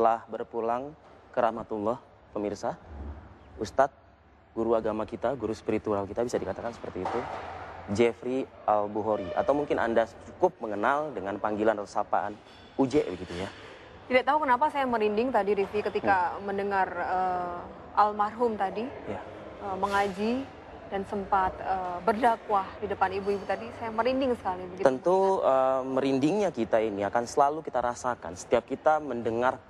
telah berpulang ke rahmatullah pemirsa. Ustadz, guru agama kita, guru spiritual kita bisa dikatakan seperti itu. Jeffrey al buhori atau mungkin Anda cukup mengenal dengan panggilan atau sapaan UJ begitu ya. Tidak tahu kenapa saya merinding tadi Rifi ketika hmm. mendengar uh, almarhum tadi ya. uh, mengaji dan sempat uh, berdakwah di depan ibu-ibu tadi, saya merinding sekali. Begitu. Tentu uh, merindingnya kita ini akan selalu kita rasakan setiap kita mendengar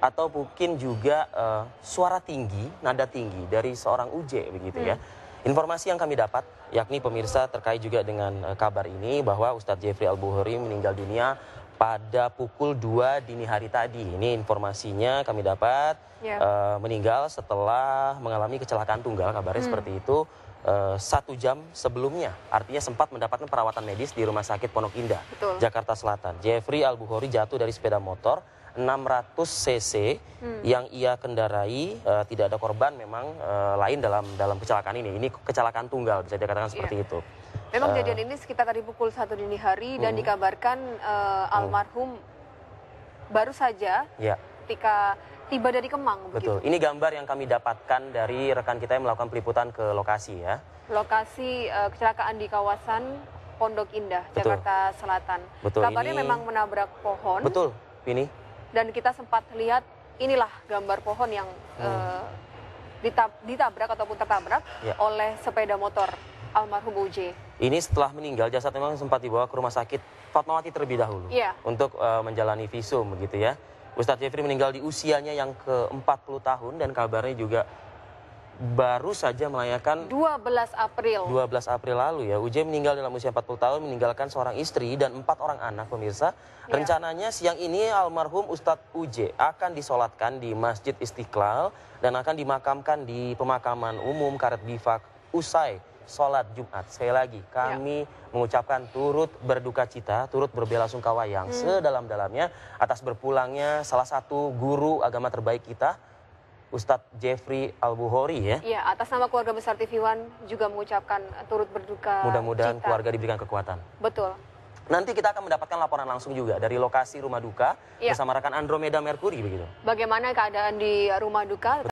atau mungkin juga uh, suara tinggi, nada tinggi dari seorang UJ begitu ya. hmm. ya. Informasi yang kami dapat, yakni pemirsa terkait juga dengan uh, kabar ini bahwa Ustadz Jeffrey al meninggal dunia pada pukul 2 dini hari tadi. Ini informasinya kami dapat yeah. Ya. uh, meninggal setelah mengalami kecelakaan tunggal, kabarnya hmm. seperti itu uh, satu jam sebelumnya. Artinya sempat mendapatkan perawatan medis di Rumah Sakit Pondok Indah, Betul. Jakarta Selatan. Jeffrey Al-Bukhari jatuh dari sepeda motor 600 cc hmm. yang ia kendarai uh, tidak ada korban memang uh, lain dalam dalam kecelakaan ini. Ini kecelakaan tunggal bisa dikatakan iya. seperti itu. Memang eh. kejadian uh, ini sekitar tadi pukul satu dini hari dan hmm. dikabarkan uh, almarhum baru saja yeah. ketika tiba dari Kemang. Betul. Begitu. Ini gambar yang kami dapatkan dari rekan kita yang melakukan peliputan ke lokasi ya. Lokasi uh, kecelakaan di kawasan Pondok Indah, Betul. Jakarta Selatan. Betul. Kabarnya ini... memang menabrak pohon. Betul, ini dan kita sempat lihat inilah gambar pohon yang hmm. uh, ditabrak ataupun tertabrak ya. oleh sepeda motor almarhum UJ. Ini setelah meninggal jasad memang sempat dibawa ke rumah sakit Fatmawati terlebih dahulu ya. untuk uh, menjalani visum begitu ya. Ustadz Jeffrey meninggal di usianya yang ke-40 tahun dan kabarnya juga baru saja melayakan 12 April. 12 April lalu ya. Uje meninggal dalam usia 40 tahun meninggalkan seorang istri dan empat orang anak pemirsa. Ya. Rencananya siang ini almarhum Ustadz Uje akan disolatkan di Masjid Istiqlal dan akan dimakamkan di pemakaman umum Karet Bifak usai sholat Jumat. Sekali lagi, ya. kami ya. mengucapkan turut berduka cita, turut berbelasungkawa yang hmm. sedalam-dalamnya atas berpulangnya salah satu guru agama terbaik kita, Ustadz Jeffrey Albuhori ya. Iya, atas nama keluarga besar TV One juga mengucapkan turut berduka. Mudah-mudahan keluarga diberikan kekuatan. Betul. Nanti kita akan mendapatkan laporan langsung juga dari lokasi rumah duka ya. bersama rekan Andromeda Mercury begitu. Bagaimana keadaan di rumah duka? Betul.